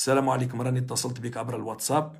السلام عليكم راني اتصلت بك عبر الواتساب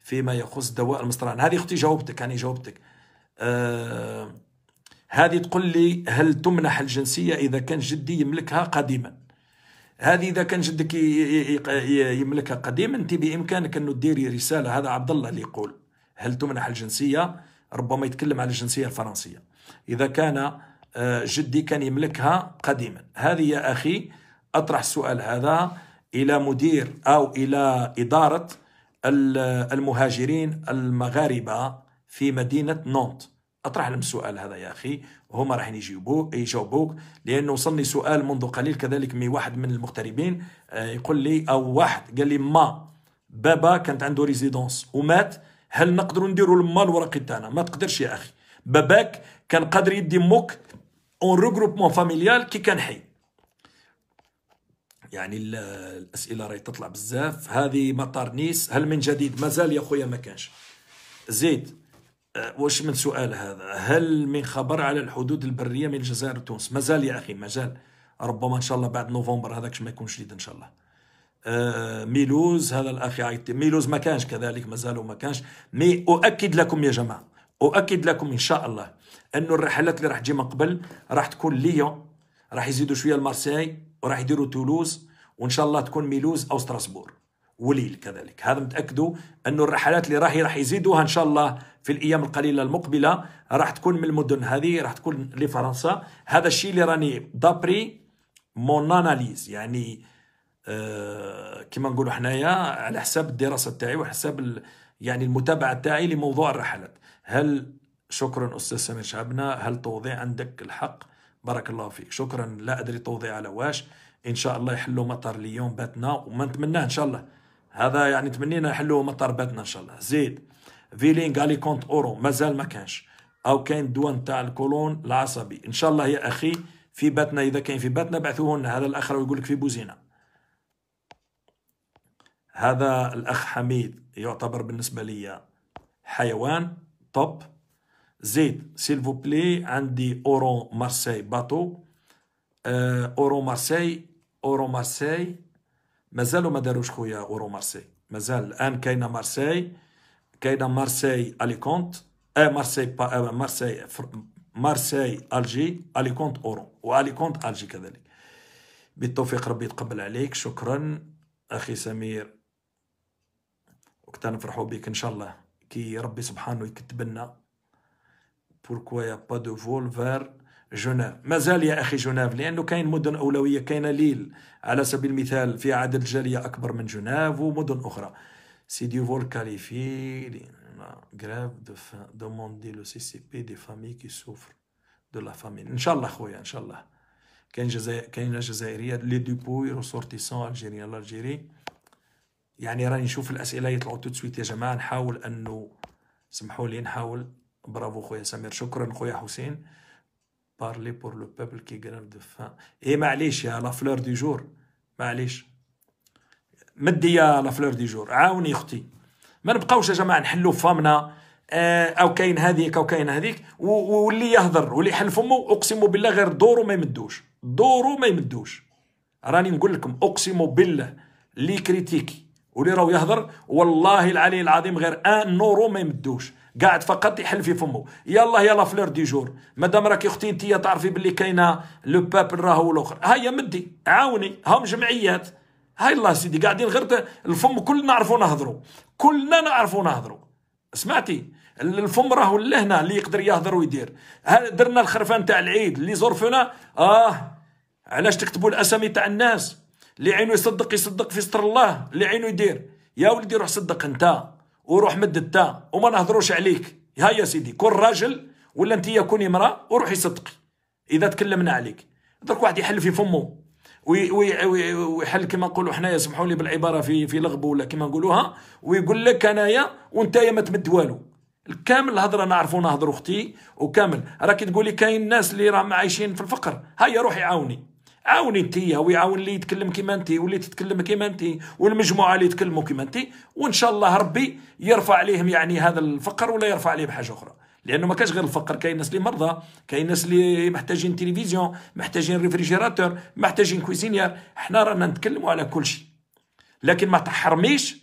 فيما يخص دواء المصران هذه اختي جاوبتك هاني جاوبتك آه هذه تقول لي هل تمنح الجنسية إذا كان جدي يملكها قديما هذه إذا كان جدك يملكها قديما أنت بإمكانك أنه تديري رسالة هذا عبد الله اللي يقول هل تمنح الجنسية ربما يتكلم على الجنسية الفرنسية إذا كان آه، جدي كان يملكها قديما هذه يا أخي أطرح السؤال هذا الى مدير او الى اداره المهاجرين المغاربه في مدينه نونت اطرح لهم السؤال هذا يا اخي وهما راح يجيبوك يجاوبوك لانه وصلني سؤال منذ قليل كذلك من واحد من المغتربين آه، يقول لي او واحد قال لي ما بابا كانت عنده ريزيدونس ومات هل نقدروا نديروا الما الورقي تاعنا ما تقدرش يا اخي باباك كان قادر يدي موك اون ريغروبمون فاميليال كي كان حي يعني الاسئله راهي تطلع بزاف هذه مطار نيس هل من جديد مازال يا خويا ما كانش زيد آه، واش من سؤال هذا هل من خبر على الحدود البريه من الجزائر وتونس مازال يا اخي مازال ربما ان شاء الله بعد نوفمبر هذاك ما يكون جديد ان شاء الله آه، ميلوز هذا الاخ ميلوز ما كانش كذلك مازال ما كانش مي اؤكد لكم يا جماعه اؤكد لكم ان شاء الله انه الرحلات اللي راح تجي من قبل راح تكون ليون راح يزيدوا شويه المارسي وراح يديروا تولوز وان شاء الله تكون ميلوز او ستراسبور وليل كذلك هذا متاكدوا انه الرحلات اللي راح راح يزيدوها ان شاء الله في الايام القليله المقبله راح تكون من المدن هذه راح تكون لفرنسا هذا الشيء اللي راني دابري مون اناليز يعني آه كما نقولوا حنايا على حساب الدراسه تاعي وحساب يعني المتابعه تاعي لموضوع الرحلات هل شكرا استاذ سمير شعبنا هل توضيع عندك الحق بارك الله فيك شكرا لا ادري توضيع على واش ان شاء الله يحلوا مطر اليوم باتنا وما نتمناه ان شاء الله هذا يعني تمنينا يحلوا مطر باتنا ان شاء الله زيد فيلين قال لي كونت اورو مازال ما كانش او كاين الدواء تاع الكولون العصبي ان شاء الله يا اخي في باتنا اذا كاين في باتنا بعثوه لنا هذا الاخ يقول لك في بوزينه هذا الاخ حميد يعتبر بالنسبه لي حيوان توب زيد سيل فو بلي عندي اورون مارسي باطو آه اورون مارسي اورون مارسي مازال ما داروش خويا اورون مارسي مازال الان كاينه مارسي كاينه مارسي اليكونت آه مارسي با آه مارسي مارسي الجي اليكونت اورون واليكونت الجي كذلك بالتوفيق ربي يتقبل عليك شكرا اخي سمير وقت نفرحوا بك ان شاء الله كي ربي سبحانه يكتب لنا بوركوا يا با دو فول فير جنيف مازال يا اخي جنيف لانه كاين مدن اولويه كاين ليل على سبيل المثال في عدد الجاليه اكبر من جنيف ومدن اخرى سي دي فول كاليفي غراف دو دوموندي لو سي سي بي دي فامي كي سوفر دو لا فامي ان شاء الله خويا ان شاء الله كاين جزائر كاين جزائريه لي دوبوي ريسورتيسون الجيريان الجيري يعني راني نشوف الاسئله يطلعوا تو سويت يا جماعه نحاول انه سمحوا لي نحاول برافو خويا سمير شكرا خويا حسين بارلي بور لو بوبل كي غران دو فا اي معليش يا لا فلور دي جور معليش مدي يا لا فلور دي جور عاوني اختي ما نبقاوش يا جماعه نحلوا فمنا آه، او كاين هذيك او كاين هذيك واللي يهضر واللي يحل فمه اقسم بالله غير دورو ما يمدوش دورو ما يمدوش راني نقول لكم اقسم بالله اللي كريتيكي واللي راهو يهضر والله العلي العظيم غير ان نورو ما يمدوش قاعد فقط يحل في فمه يلا يلا فلور دي جور مادام راكي اختي انت تعرفي باللي كاينه لو بابل راهو الاخر هيا مدي عاوني هاهم جمعيات هاي الله سيدي قاعدين غير الفم كلنا نعرفوا نهضروا كلنا نعرفوا نهضروا سمعتي الفم راهو لهنا اللي يقدر يهضر ويدير درنا الخرفان تاع العيد اللي زرفنا اه علاش تكتبوا الاسامي تاع الناس اللي عينه يصدق يصدق في ستر الله اللي عينه يدير يا ولدي روح صدق انت وروح مد التاء وما نهضروش عليك ها يا سيدي كون راجل ولا انت كوني امراه وروحي صدقي اذا تكلمنا عليك درك واحد يحل في فمه ويحل كما نقولوا حنايا سمحوا لي بالعباره في في لغبه ولا كما نقولوها ويقول لك انايا وانتايا ما تمد والو الكامل الهضره نعرفوا نهضر اختي وكامل راكي تقولي كاين ناس اللي راهم عايشين في الفقر هيا روحي عاوني عاوني انت ويعاون اللي يتكلم كيما انت واللي تتكلم كيما انت والمجموعه اللي يتكلموا كيما انت وان شاء الله ربي يرفع عليهم يعني هذا الفقر ولا يرفع عليه بحاجه اخرى لانه ما كاش غير الفقر كاين ناس اللي مرضى كاين ناس اللي محتاجين تلفزيون محتاجين ريفريجيراتور محتاجين كويزينير حنا رانا نتكلموا على كل شيء لكن ما تحرميش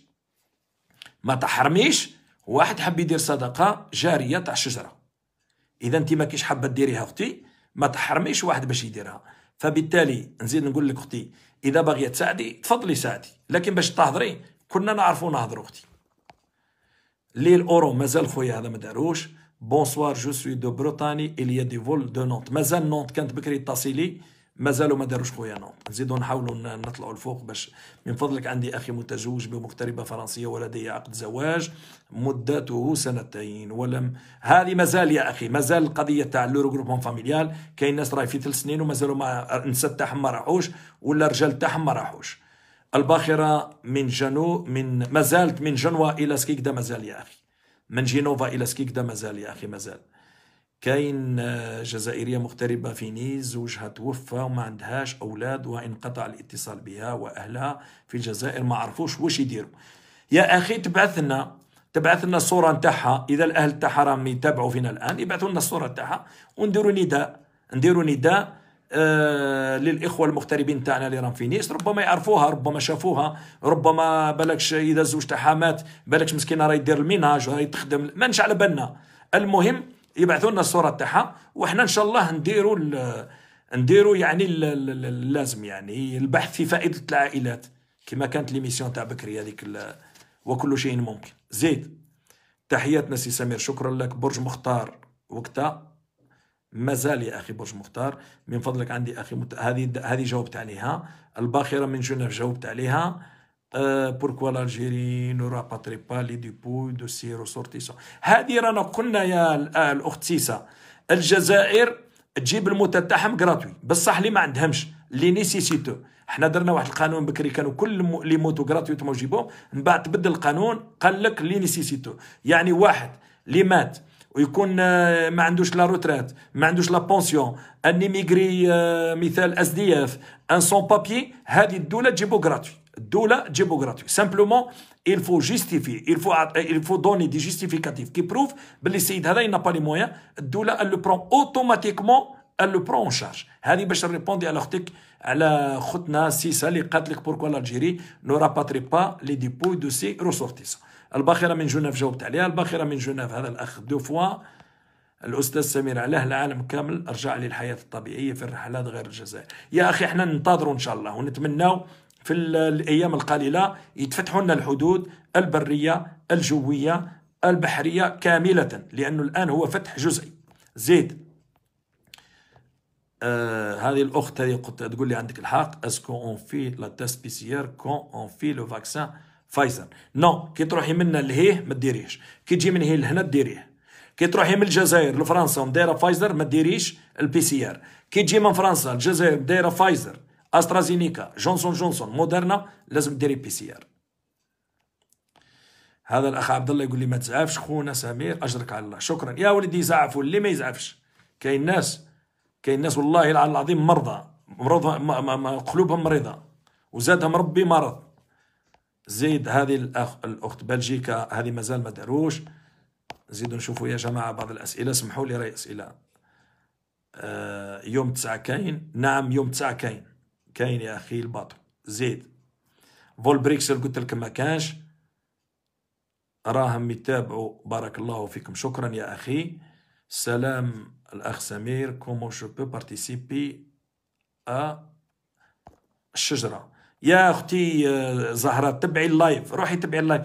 ما تحرميش واحد حب يدير صدقه جاريه تاع شجره اذا انت ما كيش حابه ديريها اختي ما تحرميش واحد باش يديرها فبالتالي نزيد نقول لك اختي اذا باغيه تساعدي تفضلي ساعدي لكن باش تهضري كنا نعرفوا نهضروا اختي لي الاورو مازال خويا هذا ما داروش بونسوار جو سوي دو بريطاني il دي فول دو نونت مازال نونت كانت بكري تصيلي مازالوا ما داروش خويا نو نزيدوا نحاولوا نطلعوا لفوق باش من فضلك عندي اخي متزوج بمغتربه فرنسيه ولدي عقد زواج مدته سنتين ولم هذه مازال يا اخي مازال القضيه تاع لو جروبون فاميليال كاين ناس راهي في ثلاث سنين ومازالوا ما نسى تاعهم ما راحوش ولا الرجال تاعهم ما راحوش الباخره من جنو من مازالت من جنوا الى سكيكدا مازال يا اخي من جنوفا الى سكيكدا مازال يا اخي مازال كاين آه، جزائرية مغتربة في نيز زوجها توفى وما عندهاش أولاد وانقطع الاتصال بها وأهلها في الجزائر ما عرفوش واش يديروا يا أخي تبعث لنا تبعث لنا الصورة نتاعها إذا الأهل تاعها راهم يتابعوا فينا الآن يبعثوا لنا الصورة نتاعها ونديروا نداء نديروا نداء آه للاخوه المغتربين تاعنا اللي راهم في نيس ربما يعرفوها ربما شافوها ربما بالكش اذا زوج تاعها مات بالكش مسكينه راهي دير الميناج وراهي تخدم ما على بالنا المهم يبعثوا لنا الصوره تاعها وحنا ان شاء الله نديروا نديروا يعني اللازم يعني البحث في فائده العائلات كما كانت ليميسيون تاع بكري هذيك وكل شيء ممكن زيد تحياتنا سي سمير شكرا لك برج مختار وقتها مازال يا اخي برج مختار من فضلك عندي اخي مت... هذه هذه جاوبت عليها الباخره من جنيف جاوبت عليها أه، بوركوا لالجيري نورا باتري با لي ديبو دو سي روسورتيسون هذه رانا قلنا يا الاخت سيسا الجزائر تجيب المتتحم تاعهم بصح اللي ما عندهمش لي نيسيسيتو حنا درنا واحد القانون بكري كانوا كل لي موتو غراتوي تما يجيبوهم من بعد تبدل القانون قال لك لي نيسيسيتو يعني واحد اللي مات ويكون أه، ما عندوش لا روتريت ما عندوش لا بونسيون ان ميغري مثال اس دي اف ان سون بابي هذه الدوله تجيبو غراتوي الدوله تجيبو غراتوي سامبلومون il faut justifier il faut il faut donner des justificatifs qui prouvent بلي السيد هذا il n'a pas les moyens الدوله elle le prend automatiquement elle le prend en charge هذه باش نريبوندي على اختك على خوتنا سيسا اللي قالت لك بوركوا لالجيري نو راباتري با لي ديبوي دو سي ريسورتيسون الباخره من جنيف جاوبت عليها الباخره من جنيف هذا الاخ دو فوا الاستاذ سمير علاه العالم كامل رجع للحياه الطبيعيه في الرحلات غير الجزائر يا اخي احنا ننتظروا ان شاء الله ونتمناو في الأيام القليلة يتفتحوا لنا الحدود البرية الجوية البحرية كاملة لأنه الآن هو فتح جزئي زيد آه هذه الاخت هذه تقول لي عندك الحق اسكو اون في لا تيست بي سي ار كون اون في لو فاكسان فايزر نو كي تروحي منا لهيه ما ديريهش كي تجي من هيه لهنا ديريه كي تروحي من الجزائر لفرنسا ومدايره فايزر ما ديريش البي سي ار كي تجي من فرنسا الجزائر دايره فايزر استرازينيكا جونسون جونسون موديرنا لازم ديري بي سي ار هذا الاخ عبد الله يقول لي ما تزعفش خونا سمير اجرك على الله شكرا يا ولدي يزعف واللي ما يزعفش كاين ناس كاين ناس والله العظيم مرضى مرضى ما ما ما قلوبهم مريضه وزادهم ربي مرض زيد هذه الأخ الاخت بلجيكا هذه مازال ما داروش نزيدو نشوفوا يا جماعه بعض الاسئله سمحوا لي راي اسئله آه يوم تسعة كاين نعم يوم تسعة كاين كاين يا اخي الباطل زيد بريكسل قلت لك ما كانش راهم يتابعوا بارك الله فيكم شكرا يا اخي سلام الاخ سمير كومون شو بو بارتيسيبي ا الشجره يا اختي آه، زهره تبعي اللايف روحي تبعي اللايف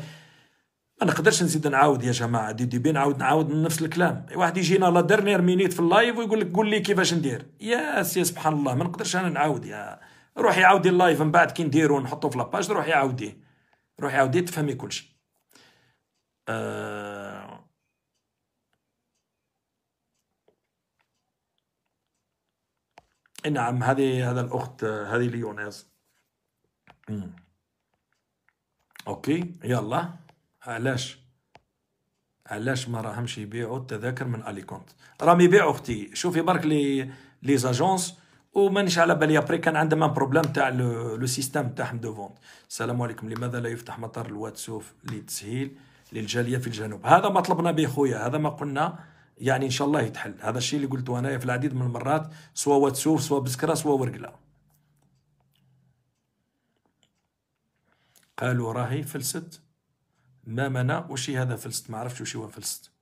ما نقدرش نزيد نعاود يا جماعه دي دي بين نعاود نعاود نفس الكلام واحد يجينا لا ديرنيير مينيت في اللايف ويقول لك قول لي كيفاش ندير يا سي سبحان الله ما نقدرش انا نعاود يا روح يعاودي اللايف من بعد كي نديرو نحطو في لاباج روح يعاوديه روح يعاوديه تفهمي كل شيء أه... نعم هذه هذا الاخت آه، هذه ليونيز اوكي يلا علاش علاش ما راهمش يبيعوا التذاكر من اليكونت راهم يبيعوا اختي شوفي برك لي لي زاجونس ومانيش على بالي ابري كان عندهم ان بروبليم تاع لو سيستيم تاعهم دو فونت السلام عليكم لماذا لا يفتح مطار الواتسوف للتسهيل للجاليه في الجنوب هذا ما طلبنا به خويا هذا ما قلنا يعني ان شاء الله يتحل هذا الشيء اللي قلته انايا في العديد من المرات سواء واتسوف سواء بسكره سواء ورقله قالوا راهي فلست ما منا وشي هذا فلست ما عرفتش وشي هو فلست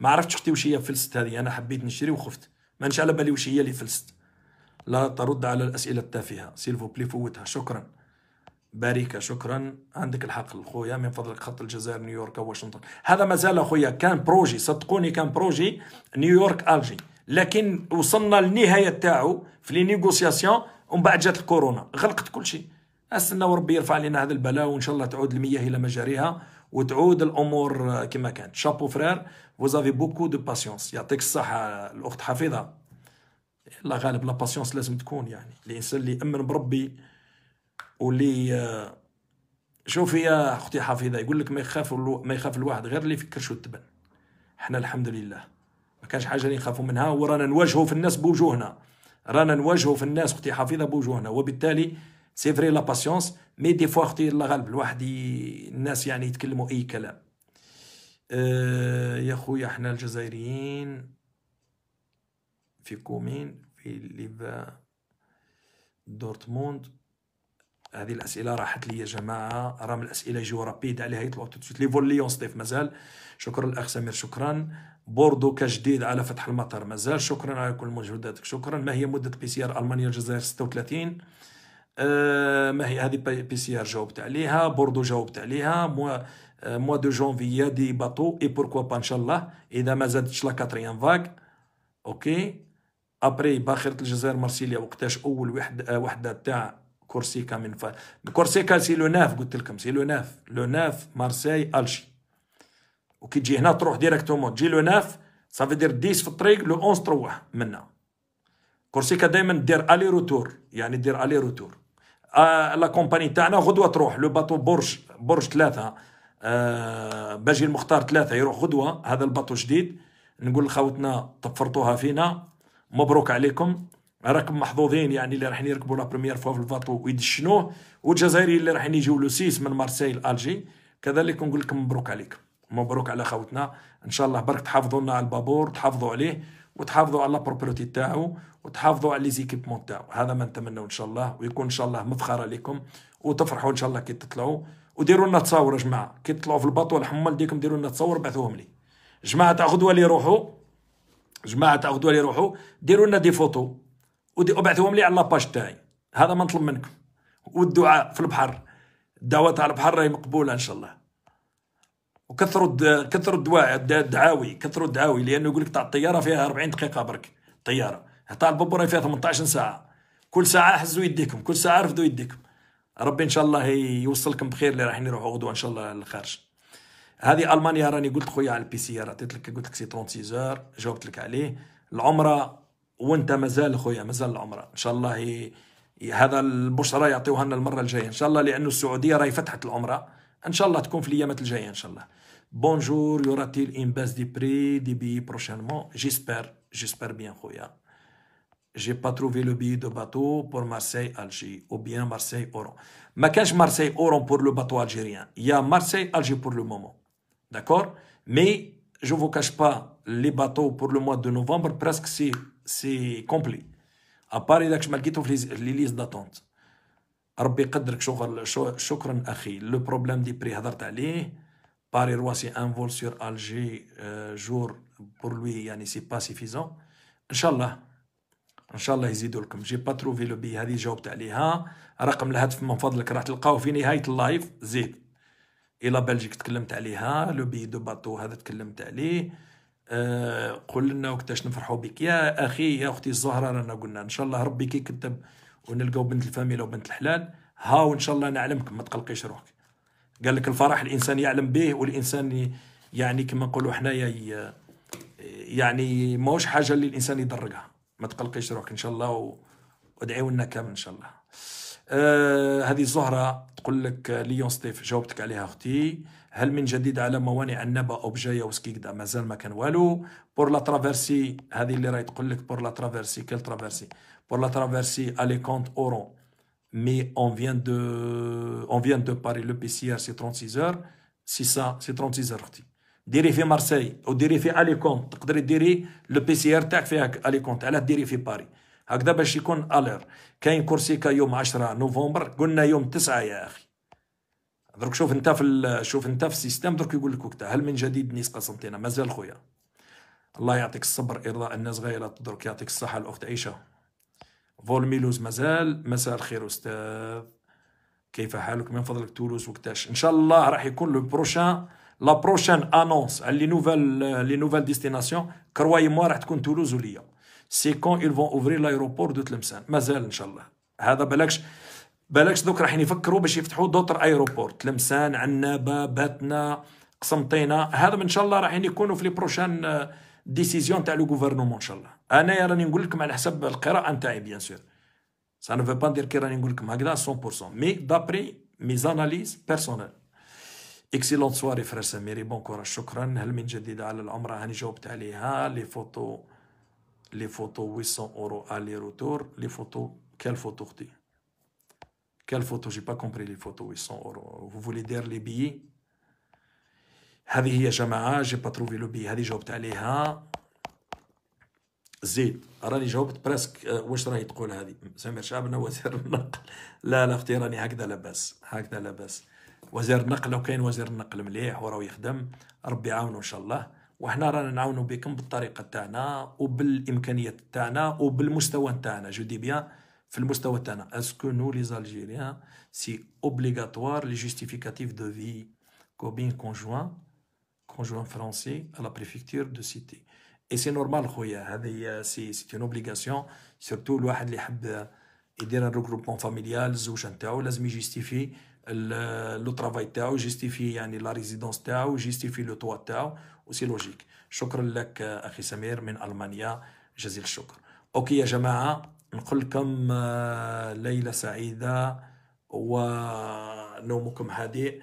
ما عرفتش اختي واش هي فلست هذه انا حبيت نشري وخفت ما نش على بالي واش هي اللي فلست لا ترد على الاسئله التافهه سيلفو بلي فوتها شكرا باريكا شكرا عندك الحق خويا من فضلك خط الجزائر نيويورك واشنطن هذا مازال اخويا كان بروجي صدقوني كان بروجي نيويورك الجي لكن وصلنا للنهايه تاعو في لي نيغوسياسيون ومن بعد جات الكورونا غلقت كل شيء استنى وربي يرفع علينا هذا البلاء وان شاء الله تعود المياه الى مجاريها وتعود الامور كما كانت شابو فرير فوزافي بوكو دو باسيونس يعطيك الصحه الاخت حفيظه لا غالب لا باسيونس لازم تكون يعني الانسان اللي يامن بربي واللي آه، شوفي يا اختي حفيظه يقول لك ما يخاف ما يخاف الواحد غير اللي يفكر شو التبن احنا الحمد لله ما كانش حاجه اللي نخافوا منها ورانا نواجهوا في الناس بوجوهنا رانا نواجهوا في الناس اختي حفيظه بوجوهنا وبالتالي سي فري لا باسيونس مي دي فوا اختي الله غالب الواحد الناس يعني يتكلموا اي كلام آه، يا خويا احنا الجزائريين في كومين في ليفا دورتموند هذه الاسئله راحت لي يا جماعه رام الاسئله يجيو رابيد عليها يطلعوا توتسويت لي فوليون ستيف مازال شكرا الاخ سمير شكرا بوردو كجديد على فتح المطار مازال شكرا على كل مجهوداتك شكرا ما هي مده بي سي ار المانيا الجزائر 36 آه، ما هي هذه بي سي ار جاوبت عليها بوردو جاوبت عليها مو موا دو جونفي دي باطو اي بوركوا با ان شاء الله اذا ما زادتش لا كاتريان فاك اوكي ابري باخره الجزائر مارسيليا وقتاش اول وحده وحده تاع كورسيكا من ف... كورسيكا سي لو ناف قلت لكم سي لو ناف لو ناف مارسي الجي وكي تجي هنا تروح ديريكتومون تجي لو ناف سافيدير دير 10 في الطريق لو 11 تروح منا كورسيكا دائما دير الي روتور يعني دير الي آه، روتور لا كومباني تاعنا غدوه تروح لو باطو برج برج ثلاثه آه باجي المختار ثلاثه يروح غدوه هذا الباطو جديد نقول لخوتنا طفرتوها فينا مبروك عليكم راكم محظوظين يعني اللي رايحين يركبوا لا بروميير فوا في الباطو ويدشنوه والجزائريين اللي رايحين يجيو لو سيس من مارسيل الجي كذلك نقول لكم مبروك عليكم مبروك على خوتنا ان شاء الله برك تحافظوا لنا على البابور تحافظوا عليه وتحافظوا على البروبرتي تاعو وتحافظوا على لي زيكيبمون تاعو هذا ما نتمنوا ان شاء الله ويكون ان شاء الله مفخره لكم وتفرحوا ان شاء الله كي تطلعوا وديروا لنا تصاور يا جماعه كي تطلعوا في الباطو الحمال ديكم ديروا لنا تصاور بعثوهم لي جماعه تاع غدوه اللي يروحوا جماعه تاع غدوه اللي يروحوا ديروا لنا دي فوتو وبعثوهم لي على لاباج تاعي هذا ما نطلب منكم والدعاء في البحر الدعوه تاع البحر راهي مقبوله ان شاء الله وكثروا كثروا الدعاوي كثروا الدعاوي لانه يقول لك تاع الطياره فيها 40 دقيقه برك الطياره تاع البابور فيها 18 ساعه كل ساعه حزوا يديكم كل ساعه رفدوا يديكم ربي ان شاء الله يوصلكم بخير اللي رايحين يروحوا غدوه ان شاء الله للخارج هذه المانيا راني قلت خويا على البي سي عطيت لك قلت لك سي 36 جاوبت لك عليه العمره وانت مازال خويا مازال العمره ان شاء الله هي هذا البشرى يعطيوها لنا المره الجايه ان شاء الله لانه السعوديه راهي فتحت العمره Inchallah tu aura Jai, inchallah. Bonjour, t il une baisse des prix des billets prochainement j'espère j'espère bien Je j'ai pas trouvé le billet de bateau pour Marseille Alger ou bien Marseille Oran Mais cache Marseille Oran pour le bateau algérien il y a Marseille Alger pour le moment d'accord mais je vous cache pas les bateaux pour le mois de novembre presque c'est c'est complet à part a que les listes d'attente ربي يقدرك شغل شكرا اخي لو بروبليم دي بري هضرت عليه باري رواسي ان فول سور الجي جور بور لوي يعني سي با سيفيزون ان شاء الله ان شاء الله يزيدوا لكم جي با تروفي لو بي هذه جاوبت عليها رقم الهاتف من فضلك راح تلقاوه في نهايه اللايف زيد الى بلجيك تكلمت عليها لو بي دو باتو هذا تكلمت عليه أه قول لنا وقتاش نفرحوا بك يا اخي يا اختي الزهره رانا قلنا ان شاء الله ربي كي كتب ونلقاو بنت الفاميلا وبنت الحلال ها وان شاء الله نعلمك ما تقلقيش روحك قال لك الفرح الانسان يعلم به والانسان يعني كما نقولوا حنايا يعني ماهوش حاجه اللي الانسان يدرقها ما تقلقيش روحك ان شاء الله وادعيوا لنا كامل ان شاء الله آه هذه الزهرة تقول لك ليون ستيف جاوبتك عليها أختي هل من جديد على موانع النبا أوبجايا وسكيكدا مازال ما كان والو بور لا ترافيرسي هذه اللي راهي تقول لك بور لا ترافيرسي كل ترافيرسي pour la traversée Alicante-Oran. Mais on vient, de, on vient de Paris, le PCR c'est 36 heures, c'est ça, c'est 36 heures. ديري في مارسيل وديري في اليكونت تقدري ديري لو بي سي ار تاعك فيها اليكونت علاه a في باري هكذا باش يكون الير كاين كورسيكا يوم 10 نوفمبر قلنا يوم 9 يا اخي درك شوف انت في شوف انت في السيستم درك يقول لك وقتها هل من جديد نيس قسنطينه مازال خويا الله يعطيك الصبر ارضاء الناس غايه لا تدرك يعطيك الصحه الاخت عيشه فولميلوز مازال مساء الخير استاذ كيف حالك من فضلك تولوز وقتاش ان شاء الله راح يكون لو بروشان لا بروشان انونس لي نوفال لي نوفال ديستيناسيون كرواي موا راح تكون تولوز وليا سي كون يل فون اوفري لايروبور دو تلمسان مازال ان شاء الله هذا بلاكش بلاكش دوك راح يفكروا باش يفتحوا دوتر ايروبور تلمسان عنابه باتنا قسمطينه هذا ان شاء الله راح يكونوا في لي بروشان ديسيزيون تاع لو غوفرنمون ان شاء الله انا راني نقول لكم على حسب القراءه نتاعي بيان سور سا نو با ندير كي راني نقول لكم هكذا 100% مي دابري مي زاناليز بيرسونيل اكسيلونت سواري فرير سميري بون كورا شكرا هل من جديد على العمره هاني جاوبت عليها لي فوتو لي فوتو 800 اورو الي روتور لي فوتو كال فوتو اختي كال فوتو جي با كومبري لي فوتو 800 اورو فو فولي دير لي بيي هذه هي جماعه جي با تروفي لو بي هذه جاوبت عليها زيد راني جاوبت برسك آه، واش راهي تقول هذه سمير شعبنا وزير النقل لا لا اختي راني هكذا لاباس هكذا لاباس وزير النقل لو كاين وزير النقل مليح وراه يخدم ربي يعاونه ان شاء الله وحنا رانا نعاونوا بكم بالطريقه تاعنا وبالامكانيات تاعنا وبالمستوى تاعنا جو دي بيان في المستوى تاعنا اسكو نو لي زالجيريان سي اوبليغاتوار لي جوستيفيكاتيف دو في كوبين كونجوان كونجوان فرونسي لا بريفيكتور دو سيتي اي سي نورمال خويا هذه سي سي اون اوبليغاسيون سيرتو الواحد اللي يحب يدير ان ريغروبمون فاميليال الزوجه نتاعو لازم يجيستيفي لو ترافاي تاعو جيستيفي يعني لا ريزيدونس تاعو جيستيفي لو توا تاعو و سي لوجيك شكرا لك اخي سمير من المانيا جزيل الشكر اوكي يا جماعه نقول لكم آه، ليله سعيده ونومكم هادئ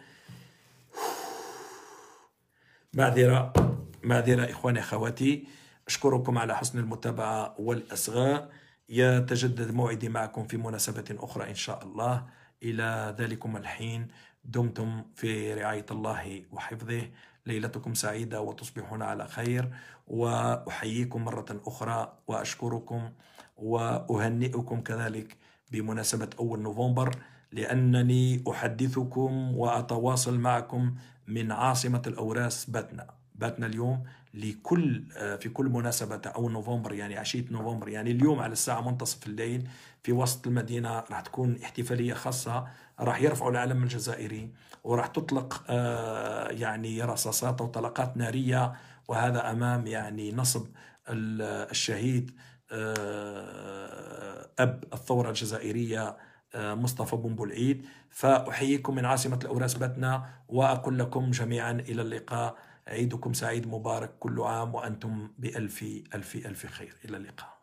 معذره معذرة إخواني أخواتي أشكركم على حسن المتابعة والأصغاء يتجدد موعدي معكم في مناسبة أخرى إن شاء الله إلى ذلكم الحين دمتم في رعاية الله وحفظه ليلتكم سعيدة وتصبحون على خير وأحييكم مرة أخرى وأشكركم وأهنئكم كذلك بمناسبة أول نوفمبر لأنني أحدثكم وأتواصل معكم من عاصمة الأوراس باتنا باتنا اليوم لكل آه، في كل مناسبة أو نوفمبر يعني عشية نوفمبر يعني اليوم على الساعة منتصف الليل في وسط المدينة راح تكون احتفالية خاصة راح يرفعوا العلم الجزائري وراح تطلق آه، يعني رصاصات وطلقات نارية وهذا أمام يعني نصب الشهيد آه، أب الثورة الجزائرية مصطفى بن العيد فأحييكم من عاصمة الأوراس باتنا وأقول لكم جميعا إلى اللقاء عيدكم سعيد مبارك كل عام وأنتم بألف ألف ألف خير إلى اللقاء